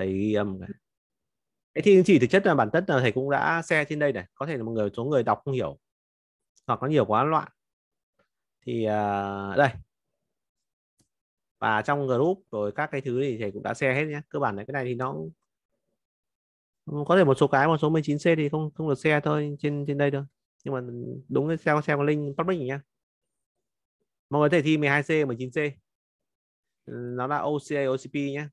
thầy ghi âm cả cái thiên chỉ thực chất là bản chất là thầy cũng đã xe trên đây này có thể là một người số người đọc không hiểu hoặc có nhiều quá loạn thì uh, đây và trong group rồi các cái thứ thì thầy cũng đã share hết nhé cơ bản là cái này thì nó ừ, có thể một số cái một số 19 c thì không không được share thôi trên trên đây thôi nhưng mà đúng cái share share có link public nhá mọi người thể thi 12 c 19 c nó là OCA OCP nhé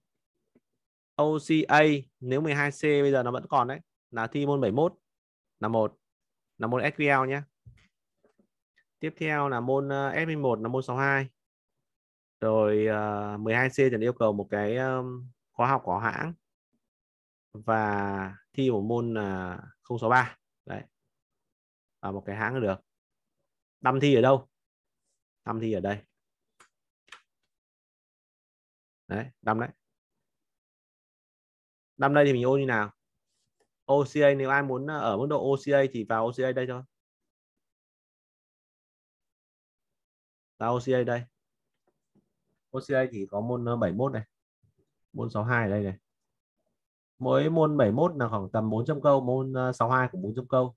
OCA nếu 12C bây giờ nó vẫn còn đấy là thi môn 71 là một là môn SQL nhé. Tiếp theo là môn F11 ờ, là môn 62. Rồi uh, ờ, 12C thì yêu cầu một cái um, khóa học của hãng và thi một môn là uh, 063 đấy. và một cái hãng được. Đăng thi ở đâu? Đăng thi ở đây. Đấy, đăng đấy năm nay thì mình ôn như nào OCA nếu ai muốn ờ, ở mức độ OCA thì vào OCA đây thôi vào OCA đây OCA thì có môn 71 ờ, này môn 62 ở đây này mỗi môn 71 là khoảng tầm 400 câu môn 62 cũng 400 câu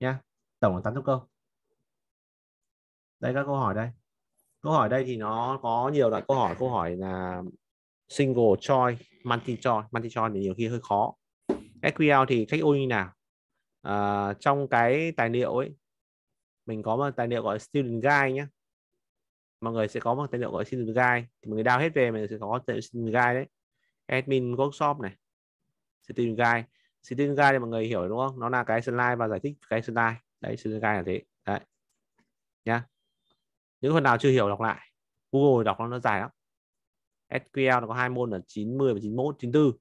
nha tổng là 800 câu đây các câu hỏi đây câu hỏi đây thì nó có nhiều loại câu hỏi câu hỏi là single choice multi choice multi choice thì nhiều khi hơi khó SQL thì cách ôn như nào à, trong cái tài liệu ấy mình có một tài liệu gọi student guide nhé mọi người sẽ có một tài liệu gọi student guide thì mọi người đào hết về mình sẽ có tài liệu student guide đấy admin workshop này student guide student guide thì mọi người hiểu đúng không nó là cái slide và giải thích cái slide đấy student guide là thế đấy nhá những phần nào chưa hiểu đọc lại google đọc nó, nó dài lắm SQL nó có hai môn là 90 và 91 94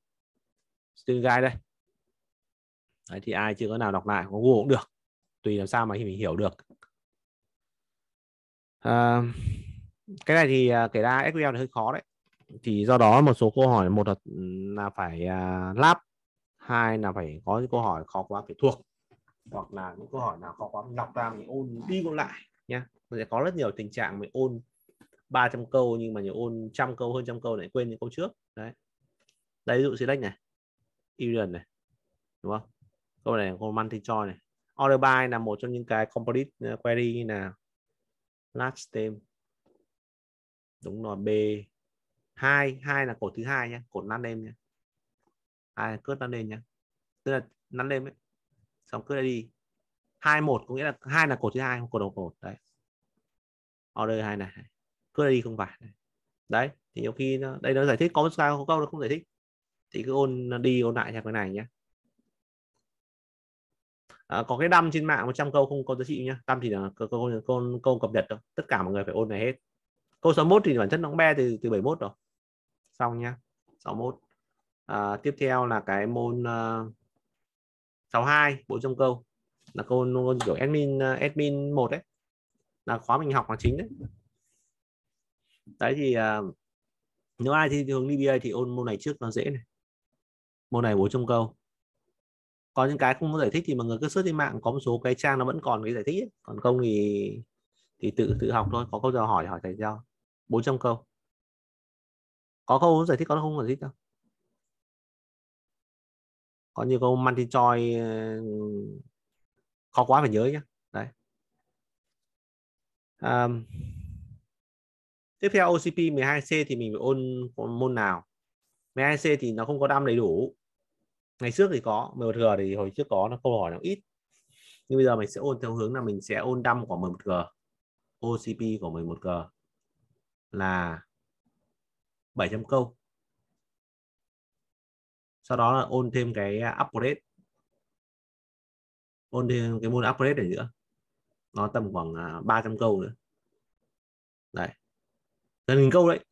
student guide đây Đấy, thì ai chưa có nào đọc lại có Google cũng được tùy làm sao mà mình hiểu được à, cái này thì à, kể ra SQL là hơi khó đấy thì do đó một số câu hỏi một là, là phải uh, lab hai là phải có những câu hỏi khó quá phải thuộc hoặc là những câu hỏi nào khó quá mình đọc ra mình ôn đi ôn lại nhá sẽ có rất nhiều tình trạng mình ôn 300 câu nhưng mà nhiều ôn trăm câu hơn trăm câu lại quên những câu trước đấy đây ví dụ select này union này đúng không câu này câu multi choice này order by là một trong những cái composite ờ, query là last name đúng rồi b hai hai là cột thứ hai nhé cột last name nhé hai cướp last name nhé tức là last name ấy. xong cướp đi hai một có nghĩa là hai là cột thứ hai cột đầu cột đấy order hai này cứ đi không phải đấy thì nhiều khi nó, đây nó giải thích có sao có câu nó không giải thích thì cứ ôn đi ôn lại theo cái này nhé à, có cái đăm trên mạng 100 câu không có giá trị nhá đăm thì là câu câu, câu, câu cập nhật đâu tất cả mọi người phải ôn này hết câu 61 thì bản chất nó be từ từ 71 rồi xong nhá 61 à, tiếp theo là cái môn uh, 62 bộ trong câu là câu, câu kiểu admin à, admin một đấy là khóa mình học là chính đấy đấy thì uh, nếu ai thi hướng đi DBA thì ôn môn này trước nó dễ này môn này bố trong câu có những cái không có giải thích thì mọi người cứ search trên mạng có một số cái trang nó vẫn còn cái giải thích ấy. còn không thì thì tự tự học thôi có câu giờ hỏi hỏi thầy cho giao 400 câu có câu giải thích có không giải thích đâu có như câu multi choice ờ, khó quá phải nhớ nhá, đấy um, tiếp theo OCP 12C thì mình phải ôn môn nào 12C thì nó không có đam đầy đủ ngày trước thì có 11G thì hồi trước có nó câu hỏi nó ít nhưng bây giờ mình sẽ ôn theo hướng là mình sẽ ôn đam của 11G OCP của 11G là 700 câu sau đó là ôn thêm cái upgrade ôn thêm cái môn upgrade này nữa nó tầm khoảng 300 à, câu nữa đây cần hình câu đấy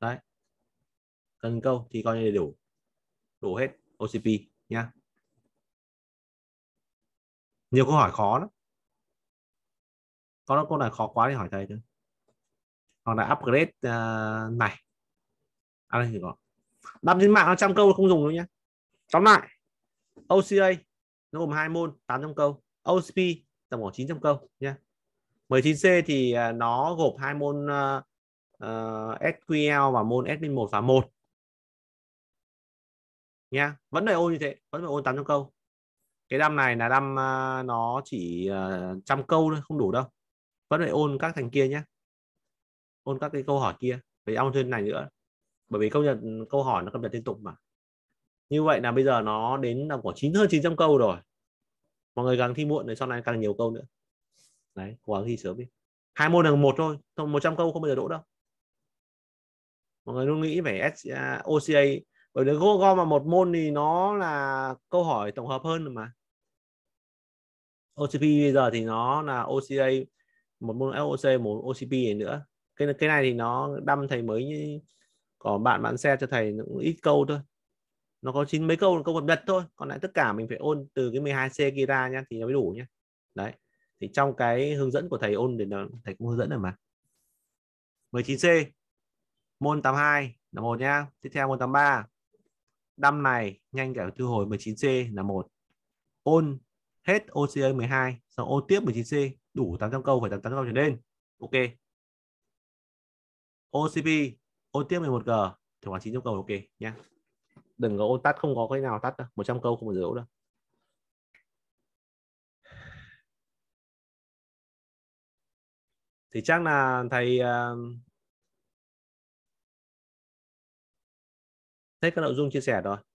đấy cần hình câu thì coi như đủ đủ hết OCP nhá nhiều câu hỏi khó lắm có câu này khó quá thì hỏi thầy chứ hoặc là upgrade uh, này à đây thì có đăng trên mạng trăm câu không dùng đâu nhá tóm lại OCA nó gồm hai môn 800 câu OCP tầm khoảng 900 câu nhé 19C thì à, nó gộp hai môn uh, à, ờ, SQL và môn admin 1 và 1 nha vẫn phải ôn như thế vẫn phải ôn 800 câu cái năm này là năm uh, à, nó chỉ uh, trăm câu thôi không đủ đâu vẫn phải ôn các thành kia nhé ôn các cái câu hỏi kia về ôn trên này nữa bởi vì câu nhận câu hỏi nó cập nhật liên tục mà như vậy là bây giờ nó đến là khoảng chín hơn 900 câu rồi mọi người càng thi muộn thì sau này càng nhiều câu nữa đấy cố gắng ghi sớm đi hai môn là một thôi không 100 câu không bao giờ đỗ đâu mọi người luôn nghĩ về S, à, OCA bởi vì gom vào một môn thì nó là câu hỏi tổng hợp hơn mà OCP bây giờ thì nó là OCA một môn OC một OCP này nữa cái cái này thì nó đâm thầy mới như... còn bạn bạn xe cho thầy cũng ít câu thôi nó có chín mấy câu câu cập nhật thôi còn lại tất cả mình phải ôn từ cái 12 c kia ra nhá thì nó mới đủ nhá đấy thì trong cái hướng dẫn của thầy ôn thì thầy cũng hướng dẫn rồi mà 19C môn 82 là một nhá tiếp theo môn 83 đâm này nhanh cả thu hồi 19C là một ôn hết OCA 12 xong ôn tiếp 19C đủ 800 câu phải 800 câu trở lên ok OCP ôn tiếp 11G thì khoảng 900 câu ok nhá đừng có ôn tắt không có cái nào tắt đâu 100 câu không bao giờ đâu thì chắc là thầy ờ, thấy các nội dung chia sẻ rồi